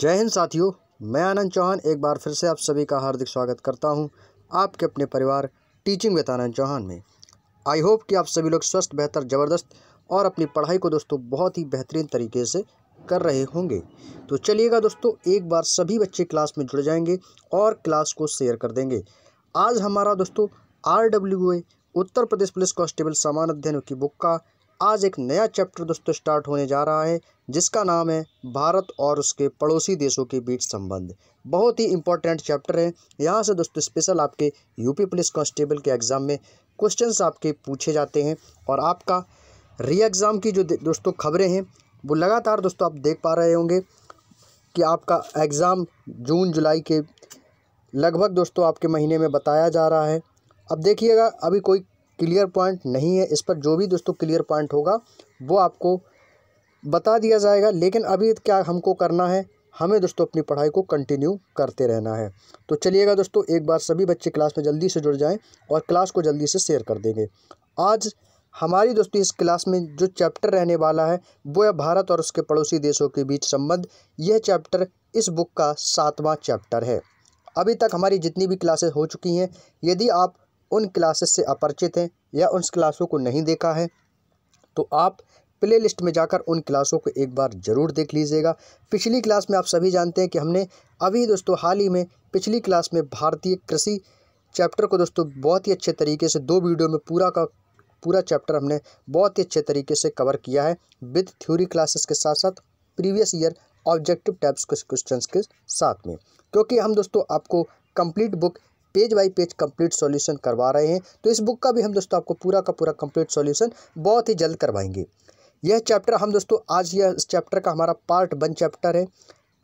जय हिंद साथियों मैं आनंद चौहान एक बार फिर से आप सभी का हार्दिक स्वागत करता हूं आपके अपने परिवार टीचिंग विद आनंद चौहान में आई होप कि आप सभी लोग स्वस्थ बेहतर ज़बरदस्त और अपनी पढ़ाई को दोस्तों बहुत ही बेहतरीन तरीके से कर रहे होंगे तो चलिएगा दोस्तों एक बार सभी बच्चे क्लास में जुड़ जाएंगे और क्लास को शेयर कर देंगे आज हमारा दोस्तों आर उत्तर प्रदेश पुलिस कॉन्स्टेबल सामान्य अध्ययन की बुक का आज एक नया चैप्टर दोस्तों स्टार्ट होने जा रहा है जिसका नाम है भारत और उसके पड़ोसी देशों के बीच संबंध बहुत ही इंपॉर्टेंट चैप्टर है यहाँ से दोस्तों स्पेशल आपके यूपी पुलिस कांस्टेबल के एग्ज़ाम में क्वेश्चंस आपके पूछे जाते हैं और आपका री एग्ज़ाम की जो दोस्तों खबरें हैं वो लगातार दोस्तों आप देख पा रहे होंगे कि आपका एग्ज़ाम जून जुलाई के लगभग दोस्तों आपके महीने में बताया जा रहा है अब देखिएगा अभी कोई क्लियर पॉइंट नहीं है इस पर जो भी दोस्तों क्लियर पॉइंट होगा वो आपको बता दिया जाएगा लेकिन अभी क्या हमको करना है हमें दोस्तों अपनी पढ़ाई को कंटिन्यू करते रहना है तो चलिएगा दोस्तों एक बार सभी बच्चे क्लास में जल्दी से जुड़ जाएं और क्लास को जल्दी से शेयर कर देंगे आज हमारी दोस्तों इस क्लास में जो चैप्टर रहने वाला है वो है भारत और उसके पड़ोसी देशों के बीच संबंध यह चैप्टर इस बुक का सातवां चैप्टर है अभी तक हमारी जितनी भी क्लासेस हो चुकी हैं यदि आप उन क्लासेस से अपरिचित हैं या उन क्लासों को नहीं देखा है तो आप प्ले लिस्ट में जाकर उन क्लासों को एक बार ज़रूर देख लीजिएगा पिछली क्लास में आप सभी जानते हैं कि हमने अभी दोस्तों हाल ही में पिछली क्लास में भारतीय कृषि चैप्टर को दोस्तों बहुत ही अच्छे तरीके से दो वीडियो में पूरा का पूरा चैप्टर हमने बहुत ही अच्छे तरीके से कवर किया है विद थ्योरी क्लासेस के साथ साथ प्रीवियस ईयर ऑब्जेक्टिव टाइप्स के क्वेश्चन के साथ में क्योंकि हम दोस्तों आपको complete book page by page complete solution करवा रहे हैं तो इस बुक का भी हम दोस्तों आपको पूरा का पूरा कंप्लीट सॉल्यूशन बहुत ही जल्द करवाएंगे यह चैप्टर हम दोस्तों आज यह चैप्टर का हमारा पार्ट वन चैप्टर है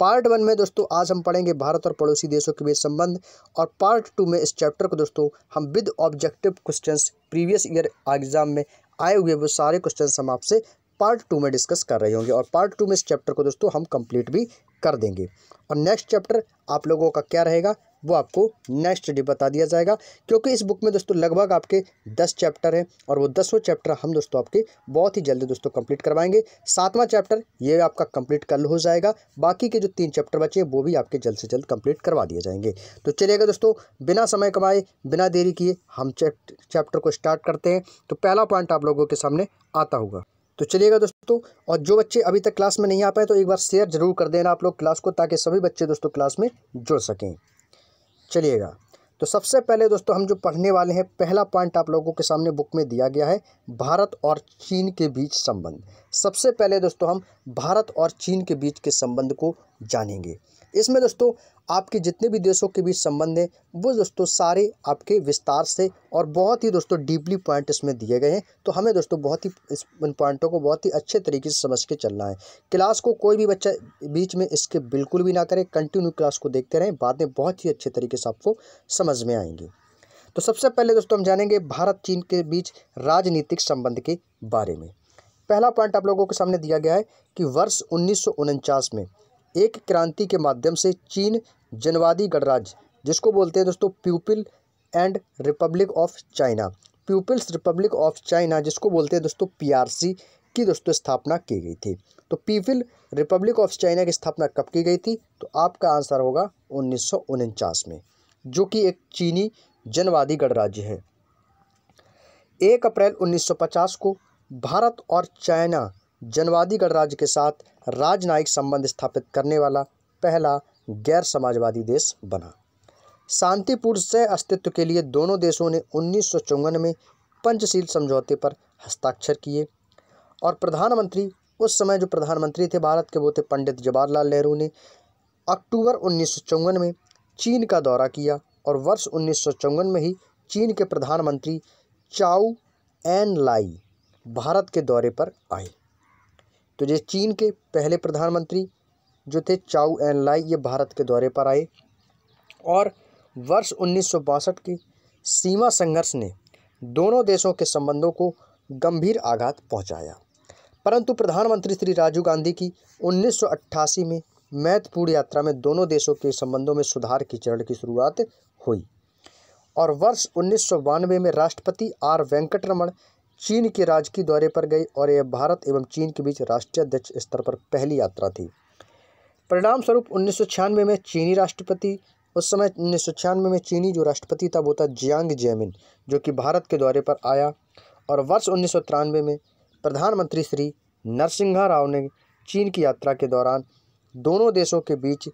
पार्ट वन में दोस्तों आज हम पढ़ेंगे भारत और पड़ोसी देशों के बीच संबंध और पार्ट टू में इस चैप्टर को दोस्तों हम with objective questions previous year exam में आए हुए वो सारे क्वेश्चन हम आपसे पार्ट टू में डिस्कस कर रहे होंगे और पार्ट टू में इस चैप्टर को दोस्तों हम कंप्लीट भी कर देंगे और नेक्स्ट चैप्टर आप लोगों का क्या रहेगा वो आपको नेक्स्ट डे बता दिया जाएगा क्योंकि इस बुक में दोस्तों लगभग आपके दस चैप्टर हैं और वो दसवें चैप्टर हम दोस्तों आपके बहुत ही जल्दी दोस्तों कंप्लीट करवाएंगे सातवां चैप्टर ये आपका कंप्लीट कल हो जाएगा बाकी के जो तीन चैप्टर बचे हैं वो भी आपके जल्द से जल्द कंप्लीट करवा दिए जाएंगे तो चलिएगा दोस्तों बिना समय कमाए बिना देरी किए हम चैप्टर को स्टार्ट करते हैं तो पहला पॉइंट आप लोगों के सामने आता होगा तो चलिएगा दोस्तों और जो बच्चे अभी तक क्लास में नहीं आ पाए तो एक बार शेयर जरूर कर देना आप लोग क्लास को ताकि सभी बच्चे दोस्तों क्लास में जुड़ सकें चलिएगा तो सबसे पहले दोस्तों हम जो पढ़ने वाले हैं पहला पॉइंट आप लोगों के सामने बुक में दिया गया है भारत और चीन के बीच संबंध सबसे पहले दोस्तों हम भारत और चीन के बीच के संबंध को जानेंगे इसमें दोस्तों आपके जितने भी देशों के बीच संबंध हैं वो दोस्तों सारे आपके विस्तार से और बहुत ही दोस्तों डीपली पॉइंट इसमें दिए गए हैं तो हमें दोस्तों बहुत ही इस उन पॉइंटों को बहुत ही अच्छे तरीके से समझ के चलना है क्लास को कोई भी बच्चा बीच में इसके बिल्कुल भी ना करें कंटिन्यू क्लास को देखते रहें बाद में बहुत ही अच्छे तरीके से आपको समझ में आएंगे तो सबसे पहले दोस्तों हम जानेंगे भारत चीन के बीच राजनीतिक संबंध के बारे में पहला पॉइंट आप लोगों के सामने दिया गया है कि वर्ष उन्नीस में एक क्रांति के माध्यम से चीन जनवादी गणराज्य जिसको बोलते हैं दोस्तों people and republic of China people's republic of China जिसको बोलते हैं दोस्तों पीआरसी की दोस्तों स्थापना की गई थी तो पीपल रिपब्लिक ऑफ चाइना की स्थापना कब की गई थी तो आपका आंसर होगा उन्नीस में जो कि एक चीनी जनवादी गणराज्य है एक अप्रैल 1950 को भारत और चाइना जनवादी गणराज्य के साथ राजनयिक संबंध स्थापित करने वाला पहला गैर समाजवादी देश बना शांतिपूर्ण से अस्तित्व के लिए दोनों देशों ने उन्नीस में पंचशील समझौते पर हस्ताक्षर किए और प्रधानमंत्री उस समय जो प्रधानमंत्री थे भारत के वो थे पंडित जवाहरलाल नेहरू ने अक्टूबर उन्नीस में चीन का दौरा किया और वर्ष उन्नीस में ही चीन के प्रधानमंत्री चाऊ एन लाई भारत के दौरे पर आए तो ये चीन के पहले प्रधानमंत्री जो थे चाऊ एन लाई ये भारत के दौरे पर आए और वर्ष उन्नीस की सीमा संघर्ष ने दोनों देशों के संबंधों को गंभीर आघात पहुंचाया परंतु प्रधानमंत्री श्री राजीव गांधी की 1988 में महत्वपूर्ण यात्रा में दोनों देशों के संबंधों में सुधार की चरण की शुरुआत हुई और वर्ष उन्नीस में राष्ट्रपति आर वेंकटरमण चीन के राजकीय दौरे पर गई और यह भारत एवं चीन के बीच राष्ट्रीय अध्यक्ष स्तर पर पहली यात्रा थी परिणाम स्वरूप उन्नीस में चीनी राष्ट्रपति उस समय उन्नीस में चीनी जो राष्ट्रपति था वो था जियांग जैमिन जो कि भारत के दौरे पर आया और वर्ष उन्नीस में प्रधानमंत्री श्री नरसिंहा राव ने चीन की यात्रा के दौरान दोनों देशों के बीच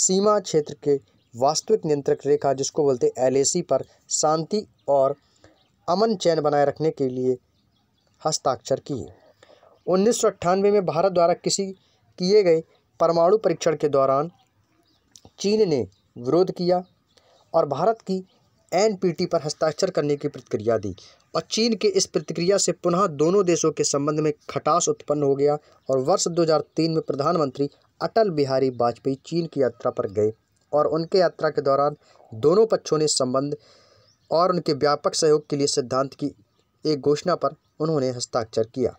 सीमा क्षेत्र के वास्तविक नियंत्रक रेखा जिसको बोलते एल पर शांति और अमन चैन बनाए रखने के लिए हस्ताक्षर किए उन्नीस में भारत द्वारा किसी किए गए परमाणु परीक्षण के दौरान चीन ने विरोध किया और भारत की एनपीटी पर हस्ताक्षर करने की प्रतिक्रिया दी और चीन के इस प्रतिक्रिया से पुनः दोनों देशों के संबंध में खटास उत्पन्न हो गया और वर्ष 2003 में प्रधानमंत्री अटल बिहारी वाजपेयी चीन की यात्रा पर गए और उनके यात्रा के दौरान दोनों पक्षों ने संबंध और उनके व्यापक सहयोग के लिए सिद्धांत की एक घोषणा पर उन्होंने हस्ताक्षर किया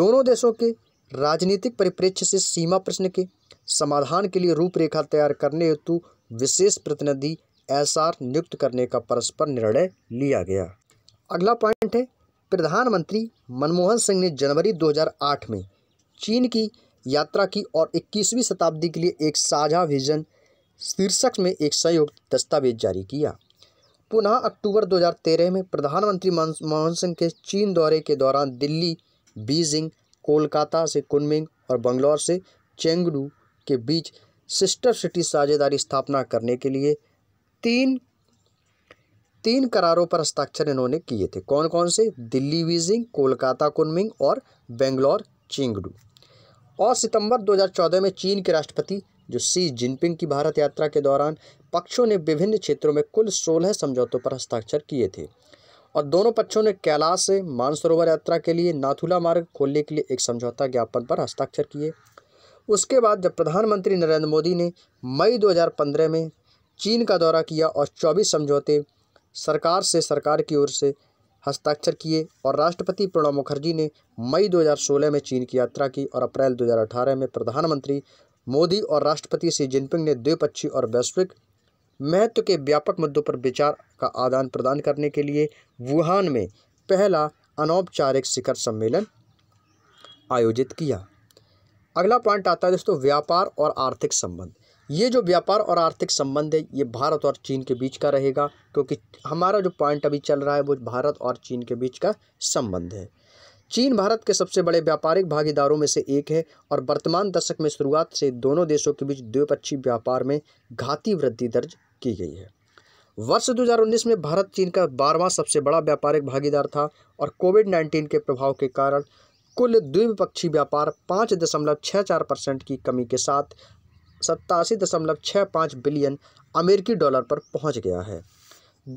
दोनों देशों के राजनीतिक परिप्रेक्ष्य से सीमा प्रश्न के समाधान के लिए रूपरेखा तैयार करने हेतु विशेष प्रतिनिधि एसआर नियुक्त करने का परस्पर निर्णय लिया गया अगला पॉइंट है प्रधानमंत्री मनमोहन सिंह ने जनवरी 2008 में चीन की यात्रा की और 21वीं शताब्दी के लिए एक साझा विजन शीर्षक में एक संयुक्त दस्तावेज जारी किया पुनः अक्टूबर 2013 में प्रधानमंत्री मनमोहन सिंह के चीन दौरे के दौरान दिल्ली बीजिंग कोलकाता से कुनमिंग और बंगलौर से चेंगडू के बीच सिस्टर सिटी साझेदारी स्थापना करने के लिए तीन तीन करारों पर हस्ताक्षर इन्होंने किए थे कौन कौन से दिल्ली बीजिंग कोलकाता कुनमिंग और बेंगलौर चेंगडू और सितंबर 2014 में चीन के राष्ट्रपति जो सी जिनपिंग की भारत यात्रा के दौरान पक्षों ने विभिन्न क्षेत्रों में कुल सोलह समझौतों पर हस्ताक्षर किए थे और दोनों पक्षों ने कैलाश से मानसरोवर यात्रा के लिए नाथुला मार्ग खोलने के लिए एक समझौता ज्ञापन पर हस्ताक्षर किए उसके बाद जब प्रधानमंत्री नरेंद्र मोदी ने मई 2015 में चीन का दौरा किया और 24 समझौते सरकार से सरकार की ओर से हस्ताक्षर किए और राष्ट्रपति प्रणब मुखर्जी ने मई 2016 में चीन की यात्रा की और अप्रैल 2018 में प्रधानमंत्री मोदी और राष्ट्रपति शी जिनपिंग ने द्विपक्षीय और वैश्विक महत्व के व्यापक मुद्दों पर विचार का आदान प्रदान करने के लिए वुहान में पहला अनौपचारिक शिखर सम्मेलन आयोजित किया अगला पॉइंट आता है दोस्तों व्यापार और आर्थिक संबंध ये जो व्यापार और आर्थिक संबंध है ये भारत और चीन के बीच का रहेगा क्योंकि हमारा जो पॉइंट अभी चल रहा है वो भारत और चीन के बीच का संबंध है चीन भारत के सबसे बड़े व्यापारिक भागीदारों में से एक है और वर्तमान दशक में शुरुआत से दोनों देशों के बीच द्विपक्षीय व्यापार में घाती वृद्धि दर्ज की गई है वर्ष 2019 में भारत चीन का बारहवां सबसे बड़ा व्यापारिक भागीदार था और कोविड 19 के प्रभाव के कारण कुल द्विपक्षीय व्यापार पाँच दशमलव छः चार परसेंट की कमी के साथ सत्तासी दशमलव छः पाँच बिलियन अमेरिकी डॉलर पर पहुंच गया है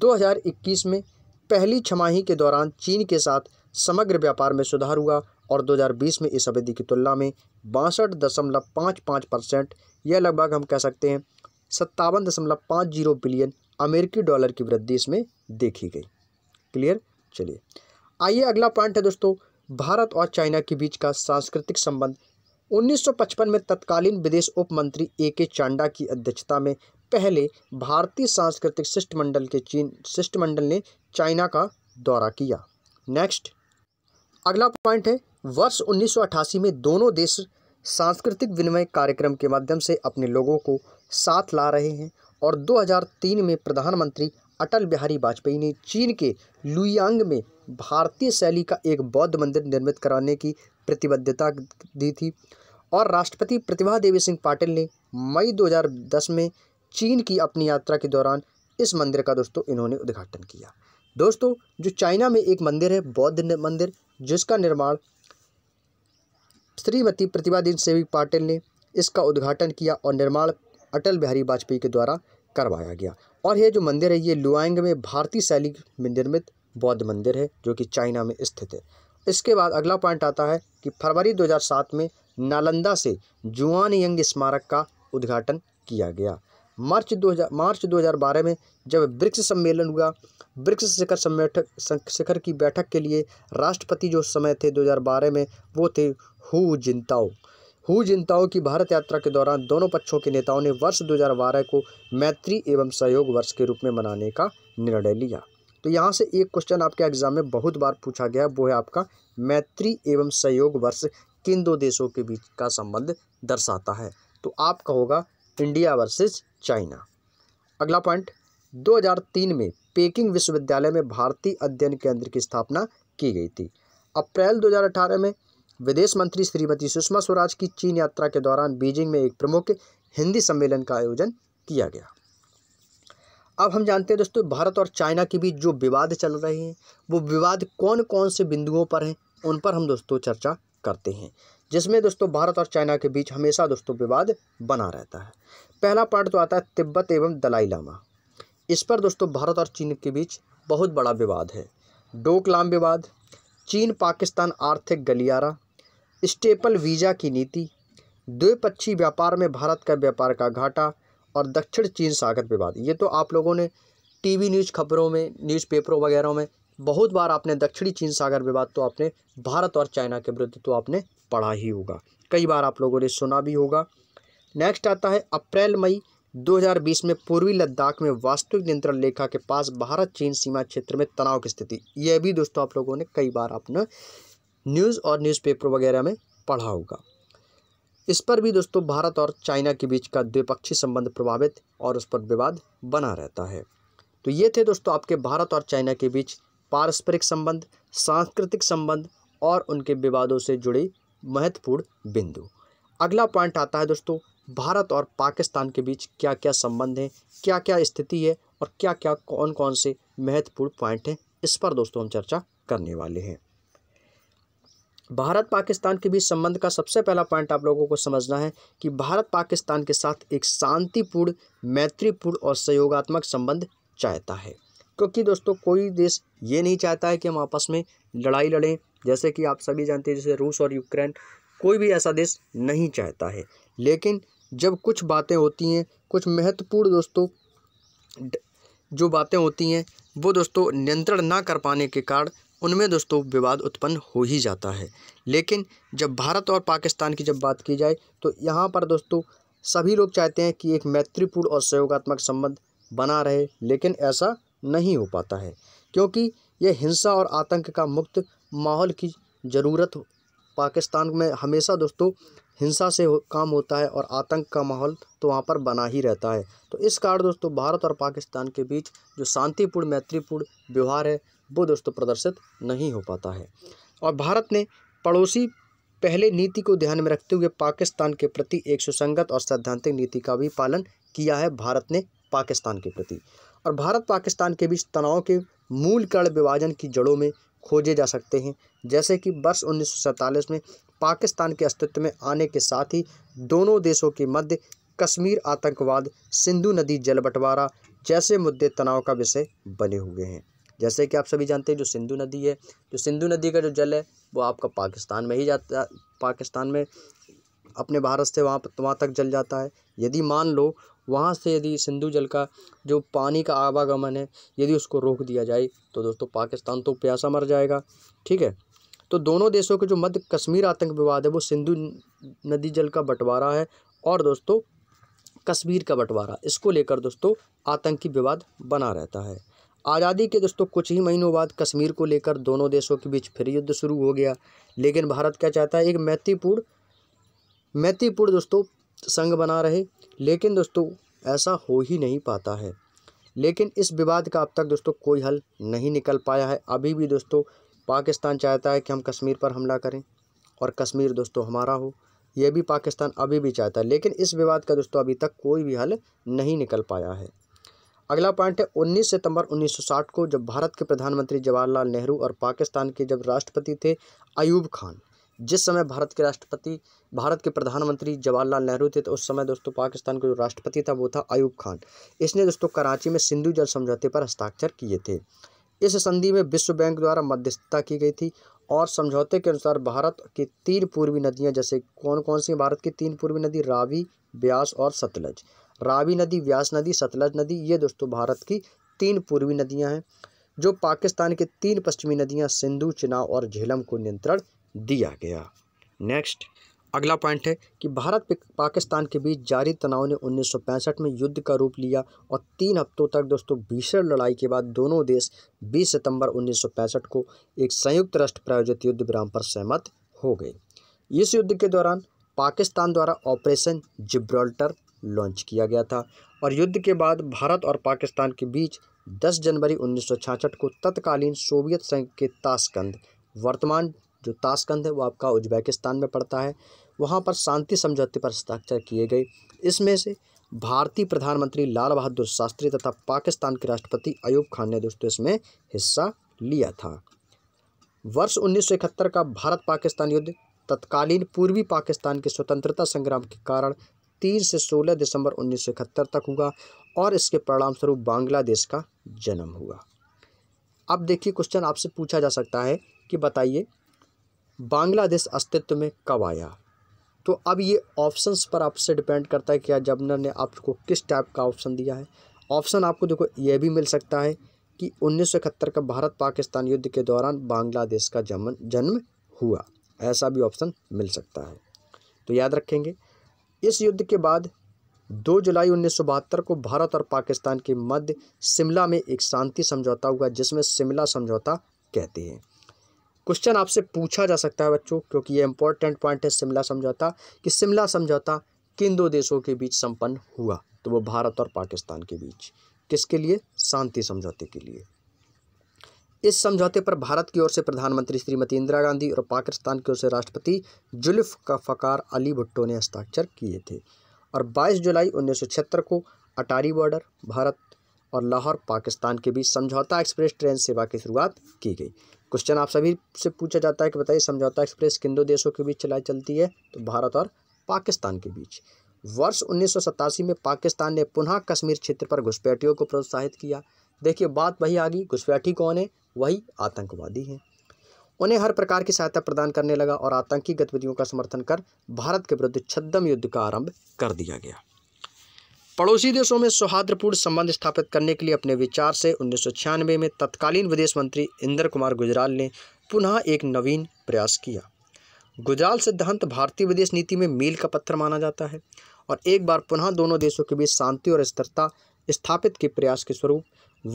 2021 में पहली छमाही के दौरान चीन के साथ समग्र व्यापार में सुधार हुआ और 2020 में इस अवधि की तुलना में बासठ दशमलव पाँच पाँच परसेंट यह लगभग हम कह सकते हैं सत्तावन दशमलव पाँच जीरो बिलियन अमेरिकी डॉलर की वृद्धि इसमें देखी गई क्लियर चलिए आइए अगला पॉइंट है दोस्तों भारत और चाइना के बीच का सांस्कृतिक संबंध 1955 में तत्कालीन विदेश उप मंत्री ए के चांडा की अध्यक्षता में पहले भारतीय सांस्कृतिक शिष्टमंडल के चीन शिष्टमंडल ने चाइना का दौरा किया नेक्स्ट अगला पॉइंट है वर्ष 1988 में दोनों देश सांस्कृतिक विनिमय कार्यक्रम के माध्यम से अपने लोगों को साथ ला रहे हैं और 2003 में प्रधानमंत्री अटल बिहारी वाजपेयी ने चीन के लुयांग में भारतीय शैली का एक बौद्ध मंदिर निर्मित कराने की प्रतिबद्धता दी थी और राष्ट्रपति प्रतिभा देवी सिंह पाटिल ने मई 2010 में चीन की अपनी यात्रा के दौरान इस मंदिर का दोस्तों इन्होंने उद्घाटन किया दोस्तों जो चाइना में एक मंदिर है बौद्ध मंदिर जिसका निर्माण श्रीमती प्रतिभा दीन सेवी पाटिल ने इसका उद्घाटन किया और निर्माण अटल बिहारी वाजपेयी के द्वारा करवाया गया और यह जो मंदिर है ये लुआंग में भारतीय शैली में निर्मित बौद्ध मंदिर है जो कि चाइना में स्थित है इसके बाद अगला पॉइंट आता है कि फरवरी 2007 में नालंदा से जुआन यंग स्मारक का उद्घाटन किया गया मार्च 2000 मार्च 2012 में जब ब्रिक्स सम्मेलन हुआ ब्रिक्स शिखर सम्मेठक शिखर की बैठक के लिए राष्ट्रपति जो समय थे 2012 में वो थे हु जिंताओ हु जिंताओं की भारत यात्रा के दौरान दोनों पक्षों के नेताओं ने वर्ष 2012 को मैत्री एवं सहयोग वर्ष के रूप में मनाने का निर्णय लिया तो यहाँ से एक क्वेश्चन आपके एग्जाम में बहुत बार पूछा गया वो है आपका मैत्री एवं सहयोग वर्ष किन दो देशों के बीच का संबंध दर्शाता है तो आपका होगा इंडिया वर्सेस चाइना अगला पॉइंट 2003 में पेकिंग विश्वविद्यालय में भारतीय अध्ययन केंद्र की स्थापना की गई थी अप्रैल 2018 में विदेश मंत्री श्रीमती सुषमा स्वराज की चीन यात्रा के दौरान बीजिंग में एक प्रमुख हिंदी सम्मेलन का आयोजन किया गया अब हम जानते हैं दोस्तों भारत और चाइना के बीच जो विवाद चल रहे हैं वो विवाद कौन कौन से बिंदुओं पर हैं उन पर हम दोस्तों चर्चा करते हैं जिसमें दोस्तों भारत और चाइना के बीच हमेशा दोस्तों विवाद बना रहता है पहला पार्ट तो आता है तिब्बत एवं दलाई लामा इस पर दोस्तों भारत और चीन के बीच बहुत बड़ा विवाद है डोकलाम विवाद चीन पाकिस्तान आर्थिक गलियारा स्टेपल वीज़ा की नीति द्विपक्षीय व्यापार में भारत का व्यापार का घाटा और दक्षिण चीन सागर विवाद ये तो आप लोगों ने टीवी न्यूज़ खबरों में न्यूज़पेपरों वगैरह में बहुत बार आपने दक्षिणी चीन सागर विवाद तो आपने भारत और चाइना के विरुद्ध तो आपने पढ़ा ही होगा कई बार आप लोगों ने सुना भी होगा नेक्स्ट आता है अप्रैल मई 2020 में पूर्वी लद्दाख में वास्तविक नियंत्रण रेखा के पास भारत चीन सीमा क्षेत्र में तनाव की स्थिति यह भी दोस्तों आप लोगों ने कई बार अपना न्यूज़ और न्यूज़पेपर वगैरह में पढ़ा होगा इस पर भी दोस्तों भारत और चाइना के बीच का द्विपक्षीय संबंध प्रभावित और उस पर विवाद बना रहता है तो ये थे दोस्तों आपके भारत और चाइना के बीच पारस्परिक संबंध सांस्कृतिक संबंध और उनके विवादों से जुड़े महत्वपूर्ण बिंदु अगला पॉइंट आता है दोस्तों भारत और पाकिस्तान के बीच क्या क्या संबंध हैं क्या क्या स्थिति है और क्या क्या कौन कौन से महत्वपूर्ण पॉइंट हैं इस पर दोस्तों हम चर्चा करने वाले हैं भारत पाकिस्तान के बीच संबंध का सबसे पहला पॉइंट आप लोगों को समझना है कि भारत पाकिस्तान के साथ एक शांतिपूर्ण मैत्रीपूर्ण और सहयोगात्मक संबंध चाहता है क्योंकि दोस्तों कोई देश ये नहीं चाहता है कि हम आपस में लड़ाई लड़ें जैसे कि आप सभी जानते हैं जैसे रूस और यूक्रेन कोई भी ऐसा देश नहीं चाहता है लेकिन जब कुछ बातें होती हैं कुछ महत्वपूर्ण दोस्तों जो बातें होती हैं वो दोस्तों नियंत्रण ना कर पाने के कारण उनमें दोस्तों विवाद उत्पन्न हो ही जाता है लेकिन जब भारत और पाकिस्तान की जब बात की जाए तो यहाँ पर दोस्तों सभी लोग चाहते हैं कि एक मैत्रीपूर्ण और सहयोगात्मक संबंध बना रहे लेकिन ऐसा नहीं हो पाता है क्योंकि यह हिंसा और आतंक का मुक्त माहौल की ज़रूरत पाकिस्तान में हमेशा दोस्तों हिंसा से हो, काम होता है और आतंक का माहौल तो वहाँ पर बना ही रहता है तो इस कारण दोस्तों भारत और पाकिस्तान के बीच जो शांतिपूर्ण मैत्रीपूर्ण व्यवहार है वो दोस्तों प्रदर्शित नहीं हो पाता है और भारत ने पड़ोसी पहले नीति को ध्यान में रखते हुए पाकिस्तान के प्रति एक सुसंगत और सैद्धांतिक नीति का भी पालन किया है भारत ने पाकिस्तान के प्रति और भारत पाकिस्तान के बीच तनाव के मूल कण विभाजन की जड़ों में खोजे जा सकते हैं जैसे कि वर्ष उन्नीस में पाकिस्तान के अस्तित्व में आने के साथ ही दोनों देशों के मध्य कश्मीर आतंकवाद सिंधु नदी जल बंटवारा जैसे मुद्दे तनाव का विषय बने हुए हैं जैसे कि आप सभी जानते हैं जो सिंधु नदी है जो सिंधु नदी का जो जल है वो आपका पाकिस्तान में ही जाता पाकिस्तान में अपने भारत से वहाँ वहाँ तक जल जाता है यदि मान लो वहाँ से यदि सिंधु जल का जो पानी का आवागमन है यदि उसको रोक दिया जाए तो दोस्तों पाकिस्तान तो प्यासा मर जाएगा ठीक है तो दोनों देशों के जो मध्य कश्मीर आतंक विवाद है वो सिंधु नदी जल का बंटवारा है और दोस्तों कश्मीर का बंटवारा इसको लेकर दोस्तों आतंकी विवाद बना रहता है आज़ादी के दोस्तों कुछ ही महीनों बाद कश्मीर को लेकर दोनों देशों के बीच फिर युद्ध शुरू हो गया लेकिन भारत क्या चाहता है एक मैत्रीपूर्ण मैत्रीपूर्ण दोस्तों संग बना रहे लेकिन दोस्तों ऐसा हो ही नहीं पाता है लेकिन इस विवाद का अब तक दोस्तों कोई हल नहीं निकल पाया है अभी भी दोस्तों पाकिस्तान चाहता है कि हम कश्मीर पर हमला करें और कश्मीर दोस्तों हमारा हो यह भी पाकिस्तान अभी भी चाहता है लेकिन इस विवाद का दोस्तों अभी तक कोई भी हल नहीं निकल पाया है अगला पॉइंट है 19 सितंबर 1960 को जब भारत के प्रधानमंत्री जवाहरलाल नेहरू और पाकिस्तान के जब राष्ट्रपति थे अयूब खान जिस समय भारत के राष्ट्रपति भारत के प्रधानमंत्री जवाहरलाल नेहरू थे तो उस समय दोस्तों पाकिस्तान का जो राष्ट्रपति था वो था अयूब खान इसने दोस्तों कराची में सिंधु जल समझौते पर हस्ताक्षर किए थे इस संधि में विश्व बैंक द्वारा मध्यस्थता की गई थी और समझौते के अनुसार भारत की तीन पूर्वी नदियां जैसे कौन कौन सी भारत की तीन पूर्वी नदी रावी ब्यास और सतलज रावी नदी व्यास नदी सतलज नदी ये दोस्तों भारत की तीन पूर्वी नदियां हैं जो पाकिस्तान के तीन पश्चिमी नदियां सिंधु चिनाव और झेलम को नियंत्रण दिया गया नेक्स्ट अगला पॉइंट है कि भारत पाकिस्तान के बीच जारी तनाव ने उन्नीस में युद्ध का रूप लिया और तीन हफ्तों तक दोस्तों भीषण लड़ाई के बाद दोनों देश 20 सितंबर उन्नीस को एक संयुक्त राष्ट्र प्रायोजित युद्ध विराम पर सहमत हो गए इस युद्ध के दौरान पाकिस्तान द्वारा ऑपरेशन जिब्रल्टर लॉन्च किया गया था और युद्ध के बाद भारत और पाकिस्तान के बीच दस जनवरी उन्नीस को तत्कालीन सोवियत संघ के ताशकंद वर्तमान जो ताशकंद है वो आपका उज्बेकिस्तान में पड़ता है वहाँ पर शांति समझौते पर हस्ताक्षर किए गए इसमें से भारतीय प्रधानमंत्री लाल बहादुर शास्त्री तथा पाकिस्तान के राष्ट्रपति अयूब खान ने दोस्तों इसमें हिस्सा लिया था वर्ष उन्नीस का भारत पाकिस्तान युद्ध तत्कालीन पूर्वी पाकिस्तान के स्वतंत्रता संग्राम के कारण तीन से सोलह दिसंबर उन्नीस तक हुआ और इसके परिणामस्वरूप बांग्लादेश का जन्म हुआ अब देखिए क्वेश्चन आपसे पूछा जा सकता है कि बताइए बांग्लादेश अस्तित्व में कब आया तो अब ये ऑप्शंस पर आपसे डिपेंड करता है कि जबनर ने आपको किस टाइप का ऑप्शन दिया है ऑप्शन आपको देखो ये भी मिल सकता है कि उन्नीस का भारत पाकिस्तान युद्ध के दौरान बांग्लादेश का जमन जन्म हुआ ऐसा भी ऑप्शन मिल सकता है तो याद रखेंगे इस युद्ध के बाद 2 जुलाई उन्नीस को भारत और पाकिस्तान के मध्य शिमला में एक शांति समझौता हुआ जिसमें शिमला समझौता कहते हैं क्वेश्चन आपसे पूछा जा सकता है बच्चों क्योंकि ये इंपॉर्टेंट पॉइंट है शिमला समझौता कि शिमला समझौता किन दो देशों के बीच संपन्न हुआ तो वो भारत और पाकिस्तान के बीच किसके लिए शांति समझौते के लिए इस समझौते पर भारत की ओर से प्रधानमंत्री श्रीमती इंदिरा गांधी और पाकिस्तान की ओर से राष्ट्रपति जुल्फ का फ़कार अली भुट्टो ने हस्ताक्षर किए थे और 22 जुलाई उन्नीस को अटारी बॉर्डर भारत और लाहौर पाकिस्तान के बीच समझौता एक्सप्रेस ट्रेन सेवा की शुरुआत की गई क्वेश्चन आप सभी से पूछा जाता है कि बताइए समझौता एक्सप्रेस किन दो देशों के बीच चलाई चलती है तो भारत और पाकिस्तान के बीच वर्ष उन्नीस में पाकिस्तान ने पुनः कश्मीर क्षेत्र पर घुसपैठियों को प्रोत्साहित किया देखिए बात वही आ गई घुसपैठी कौन है वही आतंकवादी हैं उन्हें हर प्रकार की सहायता प्रदान करने लगा और आतंकी गतिविधियों का समर्थन कर भारत के विरुद्ध छद्म युद्ध का आरंभ कर दिया गया पड़ोसी देशों में सौहार्दपूर्ण संबंध स्थापित करने के लिए अपने विचार से उन्नीस में तत्कालीन विदेश मंत्री इंद्र कुमार गुजराल ने पुनः एक नवीन प्रयास किया गुजराल सिद्धांत भारतीय विदेश नीति में मील का पत्थर माना जाता है और एक बार पुनः दोनों देशों के बीच शांति और स्थिरता स्थापित के प्रयास के स्वरूप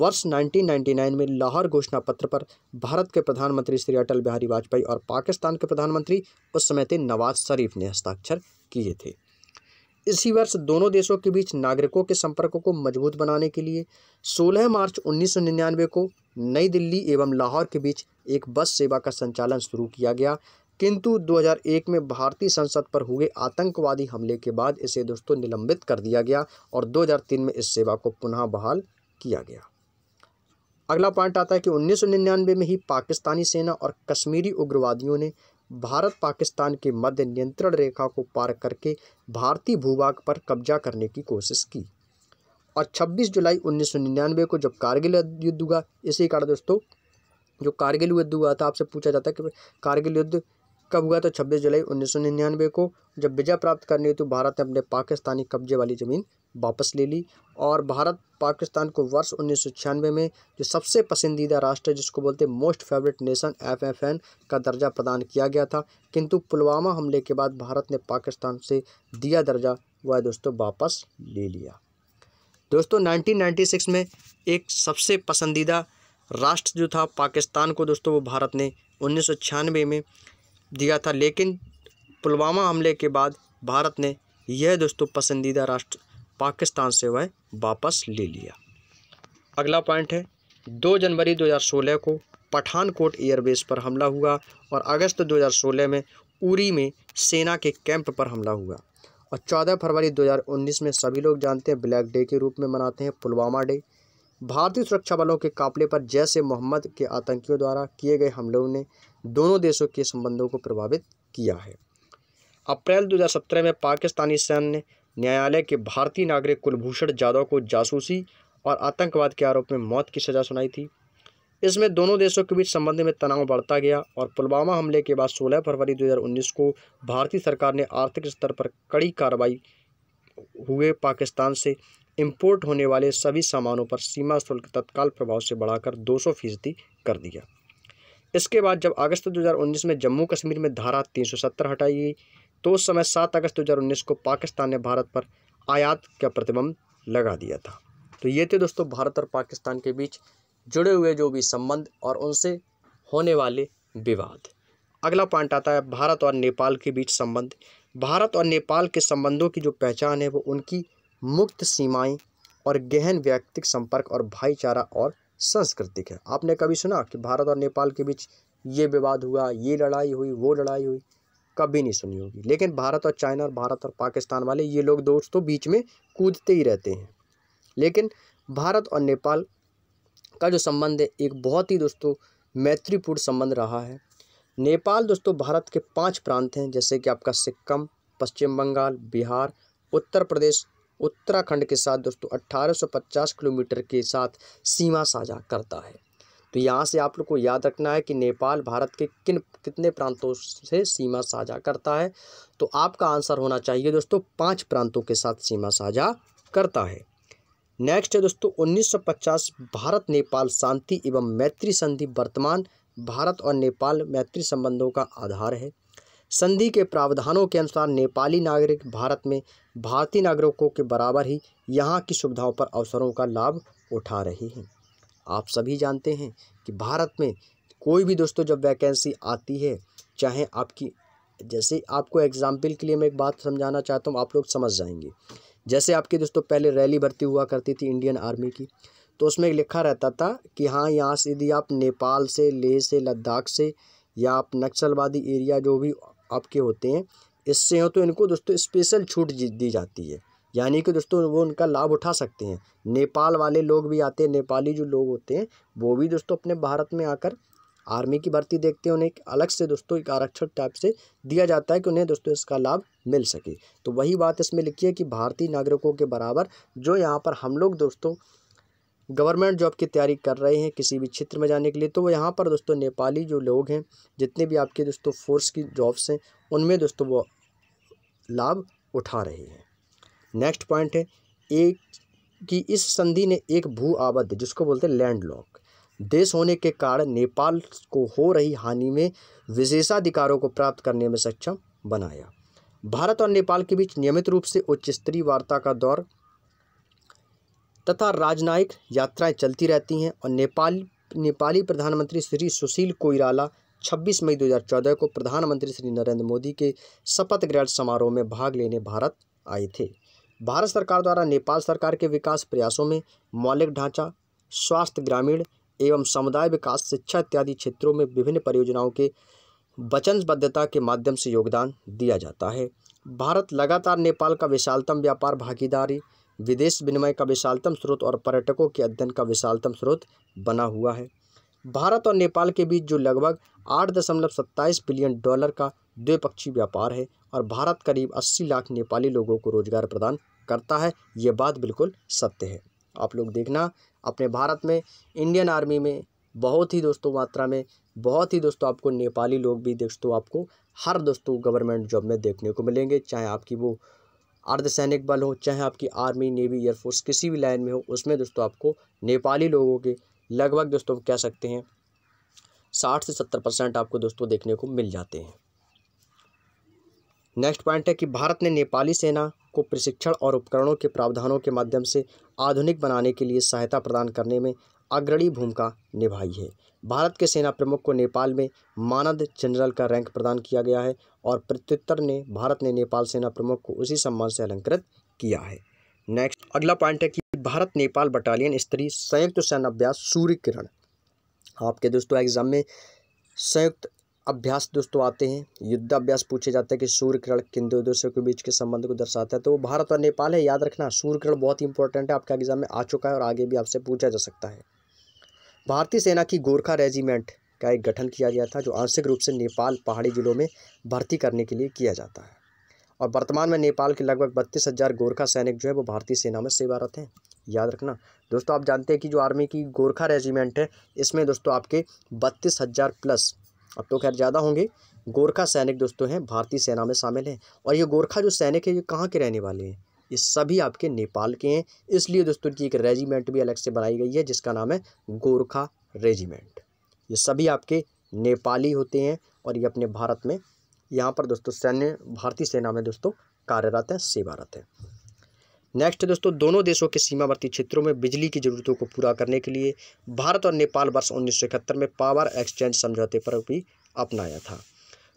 वर्ष 1999 में लाहौर घोषणा पत्र पर भारत के प्रधानमंत्री श्री अटल बिहारी वाजपेयी और पाकिस्तान के प्रधानमंत्री उस समय थे नवाज शरीफ ने हस्ताक्षर किए थे इसी वर्ष दोनों देशों के बीच नागरिकों के संपर्कों को मजबूत बनाने के लिए 16 मार्च 1999 को नई दिल्ली एवं लाहौर के बीच एक बस सेवा का संचालन शुरू किया गया किंतु 2001 में भारतीय संसद पर हुए आतंकवादी हमले के बाद इसे दोस्तों निलंबित कर दिया गया और 2003 में इस सेवा को पुनः बहाल किया गया अगला पॉइंट आता है कि उन्नीस में ही पाकिस्तानी सेना और कश्मीरी उग्रवादियों ने भारत पाकिस्तान के मध्य नियंत्रण रेखा को पार करके भारतीय भूभाग पर कब्जा करने की कोशिश की और 26 जुलाई 1999 को जब कारगिल युद्ध हुआ इसी कारण दोस्तों जो कारगिल युद्ध हुआ था आपसे पूछा जाता है कि कारगिल युद्ध कब हुआ तो 26 जुलाई उन्नीस को जब विजय प्राप्त करने हेतु भारत ने अपने पाकिस्तानी कब्जे वाली ज़मीन वापस ले ली और भारत पाकिस्तान को वर्ष उन्नीस में जो सबसे पसंदीदा राष्ट्र जिसको बोलते मोस्ट फेवरेट नेशन एफएफएन का दर्जा प्रदान किया गया था किंतु पुलवामा हमले के बाद भारत ने पाकिस्तान से दिया दर्जा वह दोस्तों वापस ले लिया दोस्तों 1996 में एक सबसे पसंदीदा राष्ट्र जो था पाकिस्तान को दोस्तों वो भारत ने उन्नीस में दिया था लेकिन पुलवामा हमले के बाद भारत ने यह दोस्तों पसंदीदा राष्ट्र पाकिस्तान से वह वापस ले लिया अगला पॉइंट है 2 जनवरी 2016 को पठानकोट एयरबेस पर हमला हुआ और अगस्त 2016 में उरी में सेना के कैंप पर हमला हुआ और 14 फरवरी 2019 में सभी लोग जानते हैं ब्लैक डे के रूप में मनाते हैं पुलवामा डे भारतीय सुरक्षा बलों के काफले पर जैसे ए मोहम्मद के आतंकियों द्वारा किए गए हमलों ने दोनों देशों के संबंधों को प्रभावित किया है अप्रैल 2017 में पाकिस्तानी सैन्य न्यायालय के भारतीय नागरिक कुलभूषण जाधव को जासूसी और आतंकवाद के आरोप में मौत की सज़ा सुनाई थी इसमें दोनों देशों के बीच संबंध में तनाव बढ़ता गया और पुलवामा हमले के बाद 16 फरवरी 2019 को भारतीय सरकार ने आर्थिक स्तर पर कड़ी कार्रवाई हुए पाकिस्तान से इम्पोर्ट होने वाले सभी सामानों पर सीमा शुल्क तत्काल प्रभाव से बढ़ाकर 200 फीसदी कर दिया इसके बाद जब अगस्त 2019 में जम्मू कश्मीर में धारा 370 हटाई गई तो उस समय 7 अगस्त 2019 को पाकिस्तान ने भारत पर आयात का प्रतिबंध लगा दिया था तो ये थे दोस्तों भारत और पाकिस्तान के बीच जुड़े हुए जो भी संबंध और उनसे होने वाले विवाद अगला पॉइंट आता है भारत और नेपाल के बीच संबंध भारत और नेपाल के संबंधों की जो पहचान है वो उनकी मुक्त सीमाएं और गहन व्यक्तिक संपर्क और भाईचारा और सांस्कृतिक है आपने कभी सुना कि भारत और नेपाल के बीच ये विवाद हुआ ये लड़ाई हुई वो लड़ाई हुई कभी नहीं सुनी होगी लेकिन भारत और चाइना और भारत और पाकिस्तान वाले ये लोग दोस्त तो बीच में कूदते ही रहते हैं लेकिन भारत और नेपाल का जो संबंध है एक बहुत ही दोस्तों मैत्रीपूर्ण संबंध रहा है नेपाल दोस्तों भारत के पांच प्रांत हैं जैसे कि आपका सिक्किम पश्चिम बंगाल बिहार उत्तर प्रदेश उत्तराखंड के साथ दोस्तों 1850 किलोमीटर के साथ सीमा साझा करता है तो यहाँ से आप लोग को याद रखना है कि नेपाल भारत के किन कितने प्रांतों से सीमा साझा करता है तो आपका आंसर होना चाहिए दोस्तों पाँच प्रांतों के साथ सीमा साझा करता है नेक्स्ट है दोस्तों 1950 भारत नेपाल शांति एवं मैत्री संधि वर्तमान भारत और नेपाल मैत्री संबंधों का आधार है संधि के प्रावधानों के अनुसार नेपाली नागरिक भारत में भारतीय नागरिकों के बराबर ही यहाँ की सुविधाओं पर अवसरों का लाभ उठा रहे हैं आप सभी जानते हैं कि भारत में कोई भी दोस्तों जब वैकेंसी आती है चाहे आपकी जैसे आपको एग्जाम्पल के लिए मैं एक बात समझाना चाहता हूँ आप लोग समझ जाएंगे जैसे आपके दोस्तों पहले रैली भर्ती हुआ करती थी इंडियन आर्मी की तो उसमें लिखा रहता था कि हाँ यहाँ से यदि आप नेपाल से लेह से लद्दाख से या आप नक्सलवादी एरिया जो भी आपके होते हैं इससे हो तो इनको दोस्तों स्पेशल छूट दी जाती है यानी कि दोस्तों वो उनका लाभ उठा सकते हैं नेपाल वाले लोग भी आते हैं नेपाली जो लोग होते हैं वो भी दोस्तों अपने भारत में आकर आर्मी की भर्ती देखते हैं उन्हें एक अलग से दोस्तों एक आरक्षण टाइप से दिया जाता है कि उन्हें दोस्तों इसका लाभ मिल सके तो वही बात इसमें लिखी है कि भारतीय नागरिकों के बराबर जो यहाँ पर हम लोग दोस्तों गवर्नमेंट जॉब की तैयारी कर रहे हैं किसी भी क्षेत्र में जाने के लिए तो वो यहाँ पर दोस्तों नेपाली जो लोग हैं जितने भी आपके दोस्तों फोर्स की जॉब्स हैं उनमें दोस्तों वो लाभ उठा रहे हैं नेक्स्ट पॉइंट है एक कि इस संधि ने एक भू आबद्ध जिसको बोलते हैं लैंड लॉक देश होने के कारण नेपाल को हो रही हानि में विशेषाधिकारों को प्राप्त करने में सक्षम बनाया भारत और नेपाल के बीच नियमित रूप से उच्च स्तरीय वार्ता का दौर तथा राजनयिक यात्राएं चलती रहती हैं और नेपाल नेपाली प्रधानमंत्री श्री सुशील कोइराला 26 मई 2014 को प्रधानमंत्री श्री नरेंद्र मोदी के शपथ ग्रहण समारोह में भाग लेने भारत आए थे भारत सरकार द्वारा नेपाल सरकार के विकास प्रयासों में मौलिक ढांचा स्वास्थ्य ग्रामीण एवं समुदाय विकास शिक्षा इत्यादि क्षेत्रों में विभिन्न परियोजनाओं के वचनबद्धता के माध्यम से योगदान दिया जाता है भारत लगातार नेपाल का विशालतम व्यापार भागीदारी विदेश विनिमय का विशालतम स्रोत और पर्यटकों के अध्ययन का विशालतम स्रोत बना हुआ है भारत और नेपाल के बीच जो लगभग आठ दशमलव सत्ताईस बिलियन डॉलर का द्विपक्षीय व्यापार है और भारत करीब अस्सी लाख नेपाली लोगों को रोजगार प्रदान करता है ये बात बिल्कुल सत्य है आप लोग देखना अपने भारत में इंडियन आर्मी में बहुत ही दोस्तों मात्रा में बहुत ही दोस्तों आपको नेपाली लोग भी दोस्तों आपको हर दोस्तों गवर्नमेंट जॉब में देखने को मिलेंगे चाहे आपकी वो अर्धसैनिक बल हो चाहे आपकी आर्मी नेवी एयरफोर्स किसी भी लाइन में हो उसमें दोस्तों आपको नेपाली लोगों के लगभग दोस्तों कह सकते हैं साठ से सत्तर परसेंट आपको दोस्तों देखने को मिल जाते हैं नेक्स्ट पॉइंट है कि भारत ने नेपाली सेना को प्रशिक्षण और उपकरणों के प्रावधानों के माध्यम से आधुनिक बनाने के लिए सहायता प्रदान करने में अग्रणी भूमिका निभाई है भारत के सेना प्रमुख को नेपाल में मानद जनरल का रैंक प्रदान किया गया है और प्रत्युत्तर ने भारत ने नेपाल सेना प्रमुख को उसी सम्मान से अलंकृत किया है नेक्स्ट अगला पॉइंट है कि भारत नेपाल बटालियन स्त्री संयुक्त तो सैन्य अभ्यास सूर्य किरण आपके दोस्तों एग्जाम में संयुक्त अभ्यास दोस्तों आते हैं युद्धाभ्यास पूछे जाते हैं कि सूर्य किरण किन दो देशों के बीच के संबंध को दर्शाता है तो वो भारत और नेपाल है याद रखना सूर्य किरण बहुत इंपॉर्टेंट है आपका एग्जाम में आ चुका है और आगे भी आपसे पूछा जा सकता है भारतीय सेना की गोरखा रेजिमेंट का एक गठन किया गया था जो आंशिक रूप से नेपाल पहाड़ी ज़िलों में भर्ती करने के लिए किया जाता है और वर्तमान में नेपाल के लगभग बत्तीस हज़ार गोरखा सैनिक जो है वो भारतीय सेना में सेवारत हैं याद रखना दोस्तों आप जानते हैं कि जो आर्मी की गोरखा रेजिमेंट है इसमें दोस्तों आपके बत्तीस हज़ार प्लस अब तो खैर ज़्यादा होंगे गोरखा सैनिक दोस्तों हैं भारतीय सेना में शामिल हैं और ये गोरखा जो सैनिक है ये कहाँ के रहने वाले हैं ये सभी आपके नेपाल के हैं इसलिए दोस्तों की एक रेजिमेंट भी अलग से बनाई गई है जिसका नाम है गोरखा रेजिमेंट ये सभी आपके नेपाली होते हैं और ये अपने भारत में यहाँ पर दोस्तों सैन्य भारतीय सेना में दोस्तों कार्यरत हैं सेवारत हैं नेक्स्ट दोस्तों दोनों देशों के सीमावर्ती क्षेत्रों में बिजली की जरूरतों को पूरा करने के लिए भारत और नेपाल वर्ष उन्नीस में पावर एक्सचेंज समझौते पर भी अपनाया था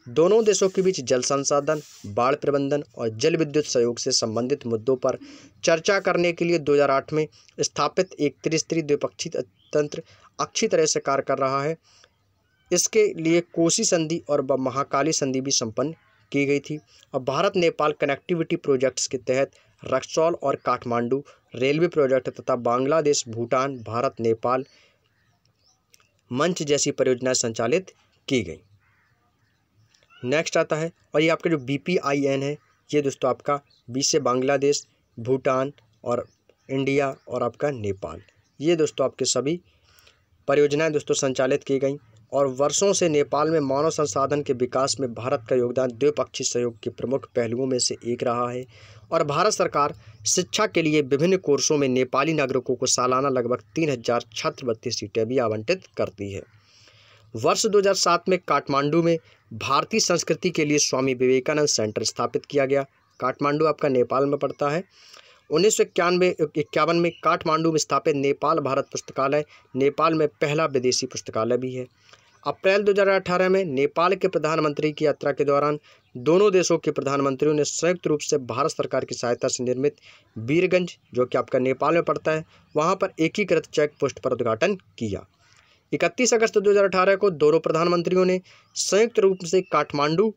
दोनों देशों के बीच जल संसाधन बाढ़ प्रबंधन और जल विद्युत सहयोग से संबंधित मुद्दों पर चर्चा करने के लिए 2008 में स्थापित एक त्रिस्तरीय द्विपक्षीय तंत्र अच्छी तरह से कार्य कर रहा है इसके लिए कोसी संधि और महाकाली संधि भी संपन्न की गई थी और भारत नेपाल कनेक्टिविटी प्रोजेक्ट्स के तहत रक्सौल और काठमांडू रेलवे प्रोजेक्ट तथा बांग्लादेश भूटान भारत नेपाल मंच जैसी परियोजनाएं संचालित की गई नेक्स्ट आता है और ये आपका जो बी पी आई एन है ये दोस्तों आपका बी से बांग्लादेश भूटान और इंडिया और आपका नेपाल ये दोस्तों आपके सभी परियोजनाएं दोस्तों संचालित की गई और वर्षों से नेपाल में मानव संसाधन के विकास में भारत का योगदान द्विपक्षीय सहयोग के प्रमुख पहलुओं में से एक रहा है और भारत सरकार शिक्षा के लिए विभिन्न कोर्सों में नेपाली नागरिकों को सालाना लगभग तीन हज़ार छात्रवृत्ति सीटें भी आवंटित करती है वर्ष 2007 में काठमांडू में भारतीय संस्कृति के लिए स्वामी विवेकानंद सेंटर स्थापित किया गया काठमांडू आपका नेपाल में पड़ता है उन्नीस सौ इक्यानवे इक्यावन में काठमांडू में स्थापित नेपाल भारत पुस्तकालय नेपाल में पहला विदेशी पुस्तकालय भी है अप्रैल 2018 में नेपाल के प्रधानमंत्री की यात्रा के दौरान दोनों देशों के प्रधानमंत्रियों ने संयुक्त रूप से भारत सरकार की सहायता से निर्मित वीरगंज जो कि आपका नेपाल में पड़ता है वहाँ पर एकीकृत चेक पोस्ट पर उद्घाटन किया इकतीस अगस्त 2018 को दोनों प्रधानमंत्रियों ने संयुक्त रूप से काठमांडू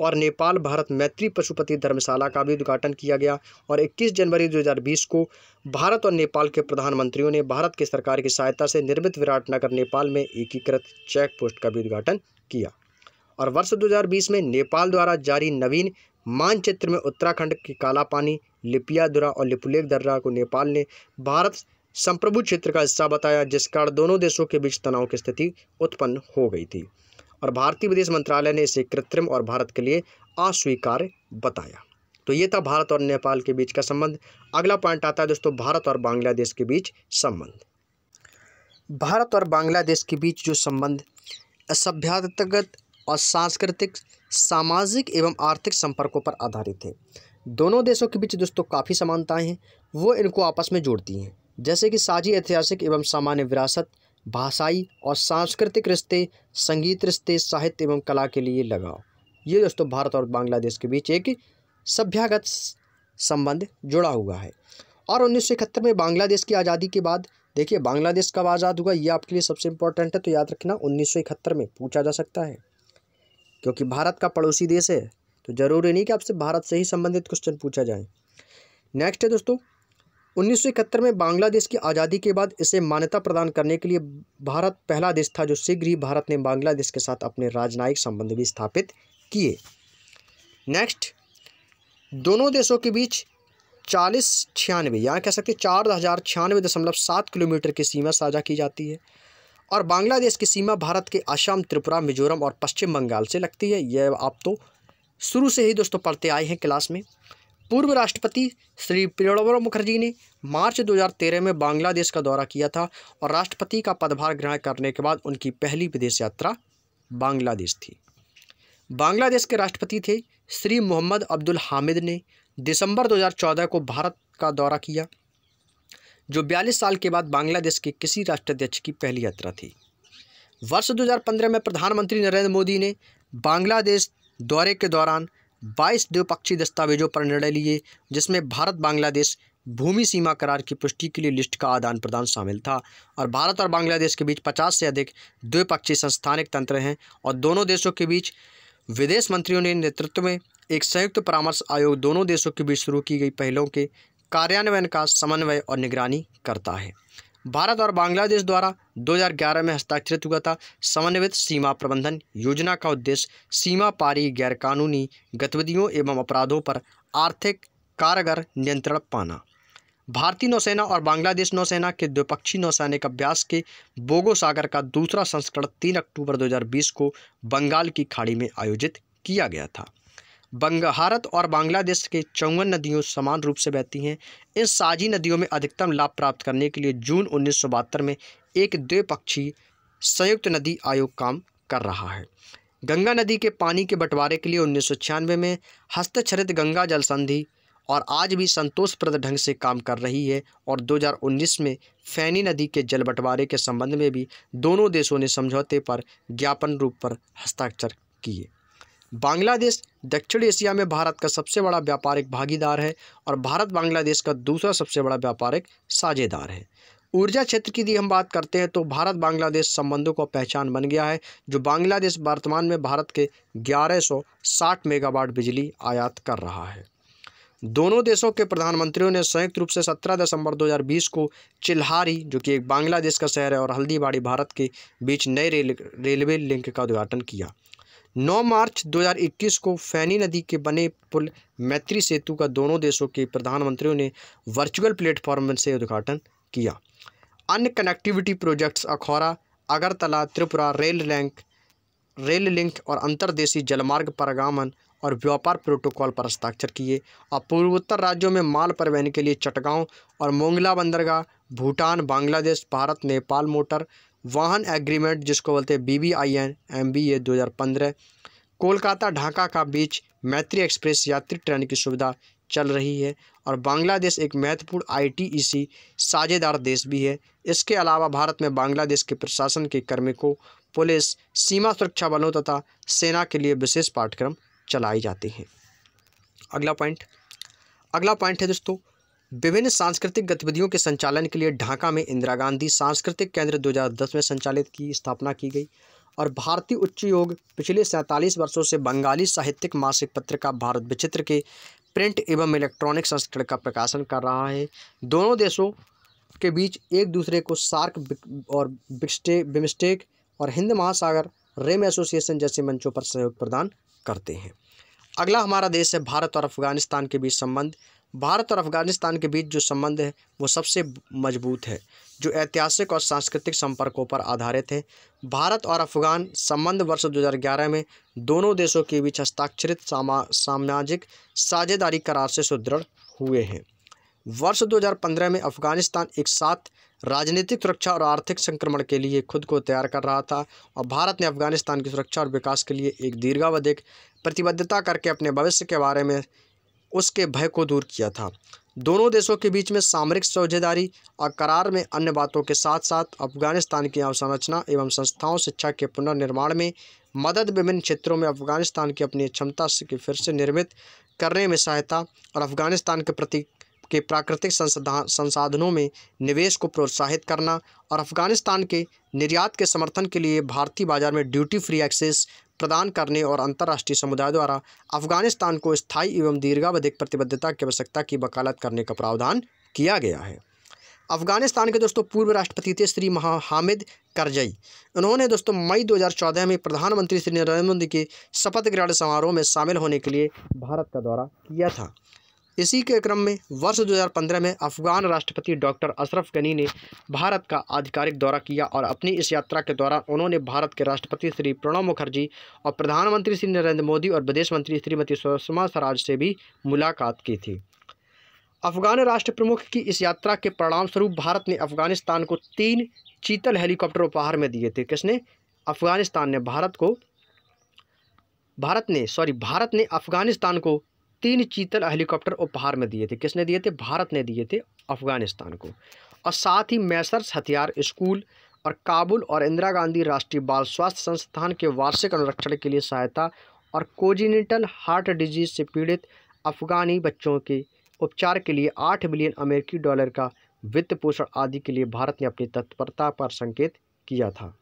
और नेपाल भारत मैत्री पशुपति धर्मशाला का भी उद्घाटन किया गया और 21 जनवरी 2020 को भारत और नेपाल के प्रधानमंत्रियों ने भारत की सरकार की सहायता से निर्मित विराटनगर नेपाल में एकीकृत चेक पोस्ट का भी उद्घाटन किया और वर्ष 2020 में नेपाल द्वारा जारी नवीन मानचित्र में उत्तराखंड की कालापानी लिपियादुरा और लिपुलेख दर्रा को नेपाल ने भारत संप्रभु क्षेत्र का हिस्सा बताया जिस कारण दोनों देशों के बीच तनाव की स्थिति उत्पन्न हो गई थी और भारतीय विदेश मंत्रालय ने इसे कृत्रिम और भारत के लिए अस्वीकार बताया तो ये था भारत और नेपाल के बीच का संबंध अगला पॉइंट आता है दोस्तों भारत और बांग्लादेश के बीच संबंध भारत और बांग्लादेश के बीच जो संबंध सभ्यागत और सांस्कृतिक सामाजिक एवं आर्थिक संपर्कों पर आधारित है दोनों देशों के बीच दोस्तों काफ़ी समानताएं हैं वो इनको आपस में जोड़ती हैं जैसे कि साझी ऐतिहासिक एवं सामान्य विरासत भाषाई और सांस्कृतिक रिश्ते संगीत रिश्ते साहित्य एवं कला के लिए लगाव ये दोस्तों भारत और बांग्लादेश के बीच एक सभ्यागत संबंध जुड़ा हुआ है और उन्नीस में बांग्लादेश की आज़ादी के बाद देखिए बांग्लादेश कब आज़ाद हुआ ये आपके लिए सबसे इम्पोर्टेंट है तो याद रखना उन्नीस में पूछा जा सकता है क्योंकि भारत का पड़ोसी देश है तो ज़रूरी नहीं कि आपसे भारत से ही संबंधित क्वेश्चन पूछा जाए नेक्स्ट है दोस्तों उन्नीस में बांग्लादेश की आज़ादी के बाद इसे मान्यता प्रदान करने के लिए भारत पहला देश था जो शीघ्र ही भारत ने बांग्लादेश के साथ अपने राजनयिक संबंध भी स्थापित किए नेक्स्ट दोनों देशों के बीच चालीस छियानवे यहाँ कह सकते हैं चार हज़ार छियानवे दशमलव सात किलोमीटर की सीमा साझा की जाती है और बांग्लादेश की सीमा भारत के असम त्रिपुरा मिजोरम और पश्चिम बंगाल से लगती है यह आप तो शुरू से ही दोस्तों पढ़ते आए हैं क्लास में पूर्व राष्ट्रपति श्री प्रणब मुखर्जी ने मार्च 2013 में बांग्लादेश का दौरा किया था और राष्ट्रपति का पदभार ग्रहण करने के बाद उनकी पहली विदेश यात्रा बांग्लादेश थी बांग्लादेश के राष्ट्रपति थे श्री मोहम्मद अब्दुल हामिद ने दिसंबर 2014 को भारत का दौरा किया जो 42 साल के बाद बांग्लादेश के किसी राष्ट्राध्यक्ष की पहली यात्रा थी वर्ष 2015 में प्रधानमंत्री नरेंद्र मोदी ने बांग्लादेश दौरे के दौरान बाईस द्विपक्षीय दस्तावेजों पर निर्णय लिए जिसमें भारत बांग्लादेश भूमि सीमा करार की पुष्टि के लिए लिस्ट का आदान प्रदान शामिल था और भारत और बांग्लादेश के बीच पचास से अधिक द्विपक्षीय संस्थानिक तंत्र हैं और दोनों देशों के बीच विदेश मंत्रियों ने नेतृत्व में एक संयुक्त परामर्श आयोग दोनों देशों के बीच शुरू की गई पहलों के कार्यान्वयन का समन्वय और निगरानी करता है भारत और बांग्लादेश द्वारा 2011 में हस्ताक्षरित हुआ था समन्वित सीमा प्रबंधन योजना का उद्देश्य सीमा पारी गैरकानूनी गतिविधियों एवं अपराधों पर आर्थिक कारगर नियंत्रण पाना भारतीय नौसेना और बांग्लादेश नौसेना के द्विपक्षीय नौसैनिक अभ्यास के बोगो सागर का दूसरा संस्करण 3 अक्टूबर 2020 को बंगाल की खाड़ी में आयोजित किया गया था बंग भारत और बांग्लादेश के चौवन नदियों समान रूप से बहती हैं इन साझी नदियों में अधिकतम लाभ प्राप्त करने के लिए जून उन्नीस में एक द्विपक्षीय संयुक्त नदी आयोग काम कर रहा है गंगा नदी के पानी के बंटवारे के लिए उन्नीस में हस्तक्षरित गंगा जल संधि और आज भी संतोषप्रद ढंग से काम कर रही है और 2019 में फैनी नदी के जल बंटवारे के संबंध में भी दोनों देशों ने समझौते पर ज्ञापन रूप पर हस्ताक्षर किए बांग्लादेश दक्षिण एशिया में भारत का सबसे बड़ा व्यापारिक भागीदार है और भारत बांग्लादेश का दूसरा सबसे बड़ा व्यापारिक साझेदार है ऊर्जा क्षेत्र की यदि हम बात करते हैं तो भारत बांग्लादेश संबंधों का पहचान बन गया है जो बांग्लादेश वर्तमान में भारत के 1160 मेगावाट बिजली आयात कर रहा है दोनों देशों के प्रधानमंत्रियों ने संयुक्त रूप से 17 दिसंबर 2020 को चिल्हारी जो कि एक बांग्लादेश का शहर है और हल्दीबाड़ी भारत के बीच नए रेल रेलवे लिंक का उद्घाटन किया 9 मार्च 2021 को फैनी नदी के बने पुल मैत्री सेतु का दोनों देशों के प्रधानमंत्रियों ने वर्चुअल प्लेटफॉर्म से उद्घाटन किया अन्य connectivity projects Akhaura Agartala Tripura rail link rail link और अंतर्देशीय जलमार्ग परगामन और व्यापार प्रोटोकॉल पर हस्ताक्षर किए और पूर्वोत्तर राज्यों में माल परिवहन के लिए चटगांव और मोंगला बंदरगाह भूटान बांग्लादेश भारत नेपाल मोटर वाहन एग्रीमेंट जिसको बोलते हैं B B I N M V A दो हज़ार पंद्रह कोलकाता ढाका का बीच मैत्री एक्सप्रेस यात्री ट्रेन की सुविधा चल रही है और बांग्लादेश एक महत्वपूर्ण आईटीईसी e साझेदार देश भी है इसके अलावा भारत में बांग्लादेश के प्रशासन के कर्मिकों पुलिस सीमा सुरक्षा बलों तथा सेना के लिए विशेष पाठ्यक्रम चलाए जाते हैं अगला पॉइंट अगला पॉइंट है दोस्तों विभिन्न सांस्कृतिक गतिविधियों के संचालन के लिए ढाका में इंदिरा गांधी सांस्कृतिक केंद्र 2010 में संचालित की स्थापना की गई और भारतीय उच्च योग पिछले सैंतालीस वर्षों से बंगाली साहित्यिक मासिक पत्रिका भारत विचित्र के प्रिंट एवं इलेक्ट्रॉनिक संस्करण का प्रकाशन कर रहा है दोनों देशों के बीच एक दूसरे को सार्क और बिमस्टेक और हिंद महासागर रेम एसोसिएशन जैसे मंचों पर सहयोग प्रदान करते हैं अगला हमारा देश है भारत और अफगानिस्तान के बीच संबंध भारत और अफगानिस्तान के बीच जो संबंध है वो सबसे मजबूत है जो ऐतिहासिक और सांस्कृतिक संपर्कों पर आधारित है भारत और अफगान संबंध वर्ष 2011 में दोनों देशों के बीच हस्ताक्षरित सामाजिक साझेदारी करार से सुदृढ़ हुए हैं वर्ष 2015 में अफगानिस्तान एक साथ राजनीतिक सुरक्षा और आर्थिक संक्रमण के लिए खुद को तैयार कर रहा था और भारत ने अफगानिस्तान की सुरक्षा और विकास के लिए एक दीर्घावधिक प्रतिबद्धता करके अपने भविष्य के बारे में उसके भय को दूर किया था दोनों देशों के बीच में सामरिक साझेदारी और करार में अन्य बातों के साथ साथ अफगानिस्तान की अवसंरचना एवं संस्थाओं शिक्षा के पुनर्निर्माण में मदद विभिन्न क्षेत्रों में अफगानिस्तान की अपनी क्षमता से फिर से निर्मित करने में सहायता और अफगानिस्तान के प्रति के प्राकृतिक संसाधनों में निवेश को प्रोत्साहित करना और अफगानिस्तान के निर्यात के समर्थन के लिए भारतीय बाजार में ड्यूटी फ्री एक्सेस प्रदान करने और अंतर्राष्ट्रीय समुदाय द्वारा अफगानिस्तान को स्थायी एवं दीर्घावधिक प्रतिबद्धता की आवश्यकता की वकालत करने का प्रावधान किया गया है अफगानिस्तान के दोस्तों पूर्व राष्ट्रपति थे श्री महा हामिद करजई उन्होंने दोस्तों मई 2014 में प्रधानमंत्री श्री नरेंद्र मोदी के शपथ ग्रहण समारोह में शामिल होने के लिए भारत का दौरा किया था इसी के क्रम में वर्ष 2015 में अफगान राष्ट्रपति डॉक्टर अशरफ गनी ने भारत का आधिकारिक दौरा किया और अपनी इस यात्रा के दौरान उन्होंने भारत के राष्ट्रपति श्री प्रणब मुखर्जी और प्रधानमंत्री श्री नरेंद्र मोदी और विदेश मंत्री श्रीमती सुषमा स्वराज से भी मुलाकात की थी अफगान राष्ट्र प्रमुख की इस यात्रा के परिणाम स्वरूप भारत ने अफगानिस्तान को तीन चीतल हेलीकॉप्टर उपहार में दिए थे किसने अफगानिस्तान ने भारत को भारत ने सॉरी भारत ने अफगानिस्तान को तीन चीतल हेलीकॉप्टर उपहार में दिए थे किसने दिए थे भारत ने दिए थे अफगानिस्तान को और साथ ही मैसर्स हथियार स्कूल और काबुल और इंदिरा गांधी राष्ट्रीय बाल स्वास्थ्य संस्थान के वार्षिक अनुरक्षण के लिए सहायता और कोजिनेटल हार्ट डिजीज से पीड़ित अफगानी बच्चों के उपचार के लिए आठ बिलियन अमेरिकी डॉलर का वित्त पोषण आदि के लिए भारत ने अपनी तत्परता पर संकेत किया था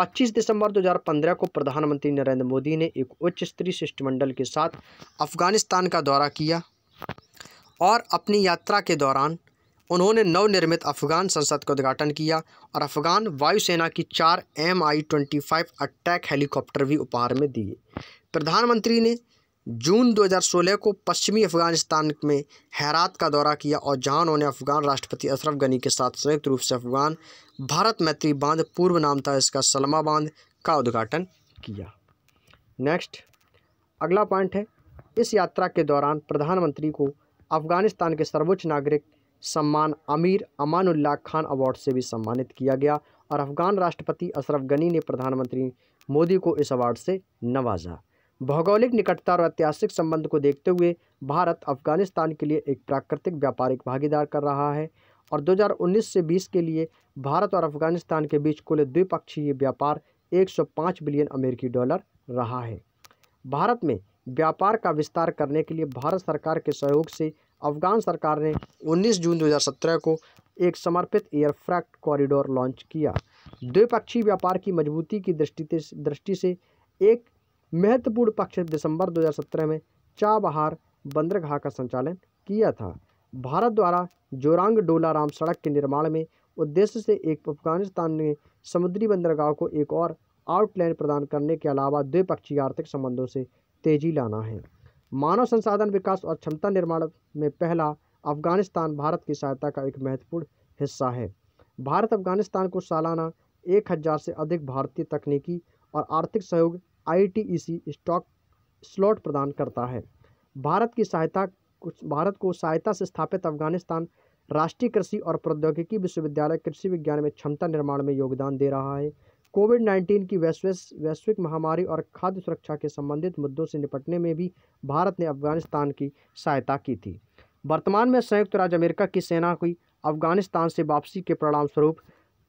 25 दिसंबर 2015 को प्रधानमंत्री नरेंद्र मोदी ने एक उच्च स्तरीय शिष्टमंडल के साथ अफगानिस्तान का दौरा किया और अपनी यात्रा के दौरान उन्होंने नवनिर्मित अफगान संसद का उद्घाटन किया और अफगान वायुसेना की चार M I twenty five attack helicopter भी उपहार में दिए प्रधानमंत्री ने जून 2016 को पश्चिमी अफगानिस्तान में हैरात का दौरा किया और जहां उन्होंने अफगान राष्ट्रपति अशरफ गनी के साथ संयुक्त रूप से अफगान भारत मैत्री बांध पूर्व नाम था इसका सलमा बांध का उद्घाटन किया नेक्स्ट अगला पॉइंट है इस यात्रा के दौरान प्रधानमंत्री को अफगानिस्तान के सर्वोच्च नागरिक सम्मान अमीर अमानुल्लाह खान अवार्ड से भी सम्मानित किया गया और अफगान राष्ट्रपति अशरफ गनी ने प्रधानमंत्री मोदी को इस अवार्ड से नवाजा भौगोलिक निकटता और ऐतिहासिक संबंध को देखते हुए भारत अफगानिस्तान के लिए एक प्राकृतिक व्यापारिक भागीदार कर रहा है और 2019 से 20 के लिए भारत और अफगानिस्तान के बीच कुल द्विपक्षीय व्यापार 105 बिलियन अमेरिकी डॉलर रहा है भारत में व्यापार का विस्तार करने के लिए भारत सरकार के सहयोग से अफगान सरकार ने 19 जून 2017 को एक समर्पित एयरफ्रैक्ट कॉरिडोर लॉन्च किया द्विपक्षीय व्यापार की मजबूती की दृष्टि दृष्टि से एक महत्वपूर्ण पक्ष दिसंबर 2017 में चाबहार बंदरगाह का संचालन किया था भारत द्वारा जोरांग डोलाराम सड़क के निर्माण में उद्देश्य से एक अफगानिस्तान ने समुद्री बंदरगाह को एक और आउटलाइन प्रदान करने के अलावा द्विपक्षीय आर्थिक संबंधों से तेजी लाना है मानव संसाधन विकास और क्षमता निर्माण में पहला अफगानिस्तान भारत की सहायता का एक महत्वपूर्ण हिस्सा है भारत अफगानिस्तान को सालाना एक हज़ार से अधिक भारतीय तकनीकी और आर्थिक सहयोग आईटीईसी स्टॉक स्लॉट प्रदान करता है भारत की सहायता भारत को सहायता से स्थापित अफगानिस्तान राष्ट्रीय कृषि और प्रौद्योगिकी विश्वविद्यालय कृषि विज्ञान में क्षमता निर्माण में योगदान दे रहा है कोविड नाइन्टीन की वैश्विक वैश्विक महामारी और खाद्य सुरक्षा के संबंधित मुद्दों से निपटने में भी भारत ने अफगानिस्तान की सहायता की थी वर्तमान में संयुक्त राज्य अमेरिका की सेना की अफगानिस्तान से वापसी के परिणामस्वरूप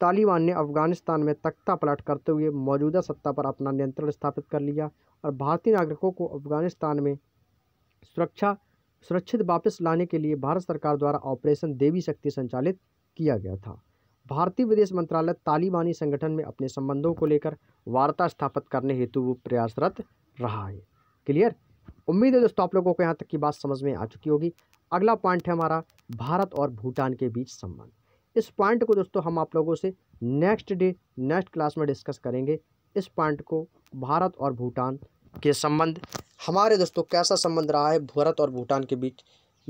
तालिबान ने अफगानिस्तान में तख्ता पलट करते हुए मौजूदा सत्ता पर अपना नियंत्रण स्थापित कर लिया और भारतीय नागरिकों को अफगानिस्तान में सुरक्षा सुरक्षित वापस लाने के लिए भारत सरकार द्वारा ऑपरेशन देवी शक्ति संचालित किया गया था भारतीय विदेश मंत्रालय तालिबानी संगठन में अपने संबंधों को लेकर वार्ता स्थापित करने हेतु वो प्रयासरत रहा है क्लियर उम्मीद है दोस्तों आप लोगों को यहाँ तक की बात समझ में आ चुकी होगी अगला पॉइंट है हमारा भारत और भूटान के बीच संबंध इस पॉइंट को दोस्तों हम आप लोगों से नेक्स्ट डे नेक्स्ट क्लास में डिस्कस करेंगे इस पॉइंट को भारत और भूटान के संबंध हमारे दोस्तों कैसा संबंध रहा है भारत और भूटान के बीच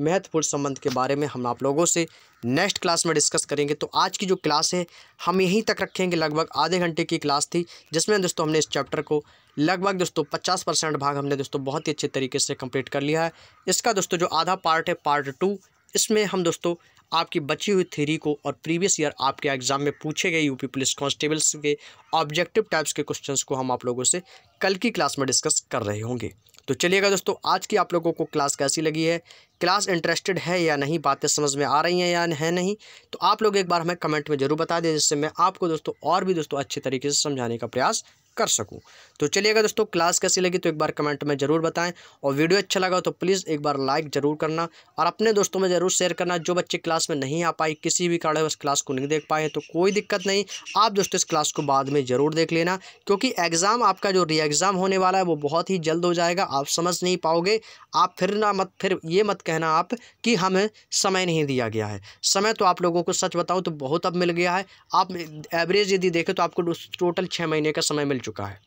महत्वपूर्ण संबंध के बारे में हम आप लोगों से नेक्स्ट क्लास में डिस्कस करेंगे तो आज की जो क्लास है हम यहीं तक रखेंगे लगभग आधे घंटे की क्लास थी जिसमें दोस्तों हमने इस चैप्टर को लगभग दोस्तों पचास परसेंट भाग हमने दोस्तों बहुत ही अच्छे तरीके से कंप्लीट कर लिया है इसका दोस्तों जो आधा पार्ट है पार्ट टू इसमें हम दोस्तों आपकी बची हुई थेरी को और प्रीवियस ईयर आपके एग्जाम में पूछे गए यूपी पुलिस कांस्टेबल्स के ऑब्जेक्टिव टाइप्स के क्वेश्चंस को हम आप लोगों से कल की क्लास में डिस्कस कर रहे होंगे तो चलिएगा दोस्तों आज की आप लोगों को क्लास कैसी लगी है क्लास इंटरेस्टेड है या नहीं बातें समझ में आ रही हैं या है नहीं तो आप लोग एक बार हमें कमेंट में ज़रूर बता दें जिससे मैं आपको दोस्तों और भी दोस्तों अच्छे तरीके से समझाने का प्रयास कर सकूं तो चलिएगा दोस्तों क्लास कैसी लगी तो एक बार कमेंट में ज़रूर बताएं और वीडियो अच्छा लगा तो प्लीज़ एक बार लाइक ज़रूर करना और अपने दोस्तों में ज़रूर शेयर करना जो बच्चे क्लास में नहीं आ पाए किसी भी कारण उस क्लास को नहीं देख पाए तो कोई दिक्कत नहीं आप दोस्तों इस क्लास को बाद में ज़रूर देख लेना क्योंकि एग्ज़ाम आपका जो री एग्ज़ाम होने वाला है वो बहुत ही जल्द हो जाएगा आप समझ नहीं पाओगे आप फिर ना मत फिर ये मत कहना आप कि हमें समय नहीं दिया गया है समय तो आप लोगों को सच बताऊँ तो बहुत अब मिल गया है आप एवरेज यदि देखें तो आपको टोटल छः महीने का समय मिल चुका है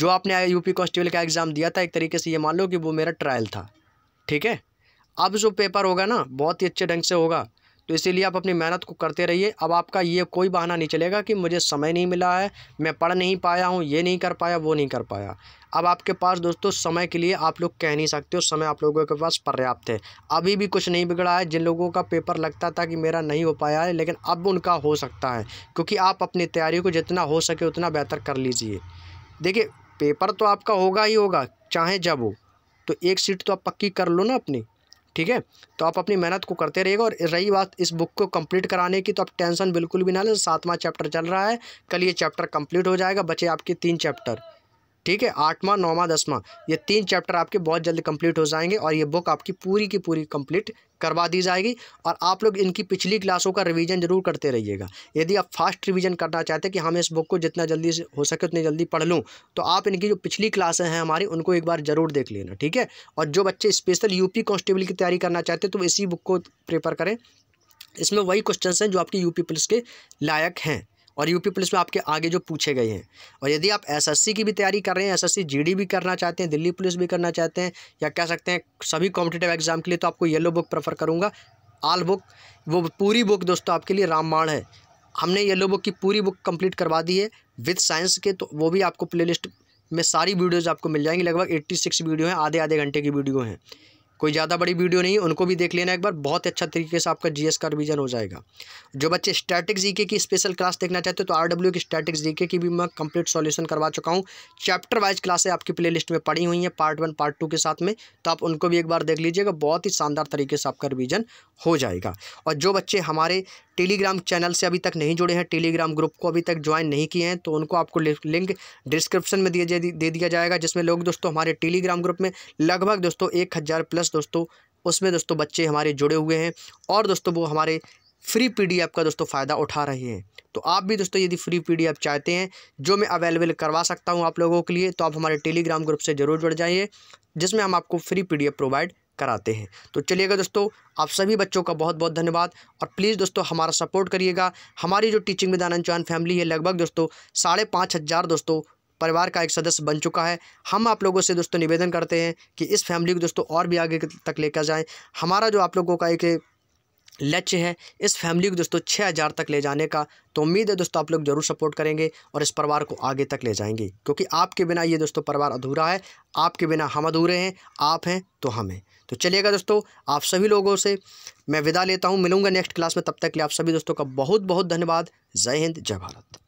जो आपने यूपी कॉन्स्टेबल का एग्ज़ाम दिया था एक तरीके से ये मान लो कि वो मेरा ट्रायल था ठीक है अब जो पेपर होगा ना बहुत ही अच्छे ढंग से होगा तो इसीलिए आप अपनी मेहनत को करते रहिए अब आपका ये कोई बहाना नहीं चलेगा कि मुझे समय नहीं मिला है मैं पढ़ नहीं पाया हूँ ये नहीं कर पाया वो नहीं कर पाया अब आपके पास दोस्तों समय के लिए आप लोग कह नहीं सकते हो समय आप लोगों के पास पर्याप्त है अभी भी कुछ नहीं बिगड़ा है जिन लोगों का पेपर लगता था कि मेरा नहीं हो पाया है लेकिन अब उनका हो सकता है क्योंकि आप अपनी तैयारी को जितना हो सके उतना बेहतर कर लीजिए देखिए पेपर तो आपका होगा ही होगा चाहे जब हो तो एक सीट तो आप पक्की कर लो ना अपनी ठीक है तो आप अपनी मेहनत को करते रहिएगा और रही बात इस बुक को कंप्लीट कराने की तो आप टेंशन बिल्कुल भी ना लें सातवां चैप्टर चल रहा है कल ये चैप्टर कंप्लीट हो जाएगा बचे आपके तीन चैप्टर ठीक है आठवां नौवां दसवां ये तीन चैप्टर आपके बहुत जल्दी कंप्लीट हो जाएंगे और ये बुक आपकी पूरी की पूरी कंप्लीट करवा दी जाएगी और आप लोग इनकी पिछली क्लासों का रिवीजन जरूर करते रहिएगा यदि आप फास्ट रिवीजन करना चाहते हैं कि हमें इस बुक को जितना जल्दी से हो सके उतनी जल्दी पढ़ लूँ तो आप इनकी जो पिछली क्लासें हैं हमारी उनको एक बार ज़रूर देख लेना ठीक है और जो बच्चे स्पेशल यूपी कॉन्स्टेबल की तैयारी करना चाहते हैं तो इसी बुक को प्रेफर करें इसमें वही क्वेश्चन हैं जो आपकी यूपी पुलिस के लायक हैं और यूपी पुलिस में आपके आगे जो पूछे गए हैं और यदि आप एसएससी की भी तैयारी कर रहे हैं एसएससी जीडी भी करना चाहते हैं दिल्ली पुलिस भी करना चाहते हैं या कह सकते हैं सभी कॉम्पिटेटिव एग्जाम के लिए तो आपको येलो बुक प्रेफर करूँगा आल बुक वो पूरी बुक दोस्तों आपके लिए रामबाण है हमने येलो बुक की पूरी बुक कम्प्लीट करवा दी है विथ साइंस के तो वो भी आपको प्ले में सारी वीडियोज़ आपको मिल जाएंगी लगभग एट्टी सिक्स वीडियो हैं आधे आधे घंटे की वीडियो हैं कोई ज़्यादा बड़ी वीडियो नहीं उनको भी देख लेना एक बार बहुत अच्छा तरीके से आपका जीएस का रिवीजन हो जाएगा जो बच्चे स्टैटिक जीके e की स्पेशल क्लास देखना चाहते हो तो आरडब्ल्यू की स्टैटिक जीके e की भी मैं कंप्लीट सॉल्यूशन करवा चुका हूँ चैप्टर वाइज क्लासें आपकी प्लेलिस्ट में पड़ी हुई हैं पार्ट वन पार्ट टू के साथ में तो आप उनको भी एक बार देख लीजिएगा बहुत ही शानदार तरीके से आपका रिवीजन हो जाएगा और जो बच्चे हमारे टेलीग्राम चैनल से अभी तक नहीं जुड़े हैं टेलीग्राम ग्रुप को अभी तक ज्वाइन नहीं किए हैं तो उनको आपको लिंक डिस्क्रिप्शन में दिया दे दिया जाएगा जिसमें लोग दोस्तों हमारे टेलीग्राम ग्रुप में लगभग दोस्तों एक हज़ार प्लस दोस्तों उसमें दोस्तों बच्चे हमारे जुड़े हुए हैं और दोस्तों वो हमारे फ्री पीडीएफ का दोस्तों फ़ायदा उठा रहे हैं तो आप भी दोस्तों यदि फ्री पीडीएफ चाहते हैं जो मैं अवेलेबल करवा सकता हूँ आप लोगों के लिए तो आप हमारे टेलीग्राम ग्रुप से ज़रूर जुड़ जाइए जिसमें हम आपको फ्री पीडीएफ प्रोवाइड कराते हैं तो चलिएगा दोस्तों आप सभी बच्चों का बहुत बहुत धन्यवाद और प्लीज़ दोस्तों हमारा सपोर्ट करिएगा हमारी जो टीचिंग में आनंद चौहान फैमिली है लगभग दोस्तों साढ़े पाँच हज़ार दोस्तों परिवार का एक सदस्य बन चुका है हम आप लोगों से दोस्तों निवेदन करते हैं कि इस फैमिली को दोस्तों और भी आगे तक लेकर जाएँ हमारा जो आप लोगों का एक लक्ष्य है इस फैमिली को दोस्तों छः हज़ार तक ले जाने का तो उम्मीद है दोस्तों आप लोग जरूर सपोर्ट करेंगे और इस परिवार को आगे तक ले जाएंगे क्योंकि आपके बिना ये दोस्तों परिवार अधूरा है आपके बिना हम अधूरे हैं आप हैं तो हम हैं तो चलिएगा दोस्तों आप सभी लोगों से मैं विदा लेता हूँ मिलूंगा नेक्स्ट क्लास में तब तक के लिए आप सभी दोस्तों का बहुत बहुत धन्यवाद जय हिंद जय भारत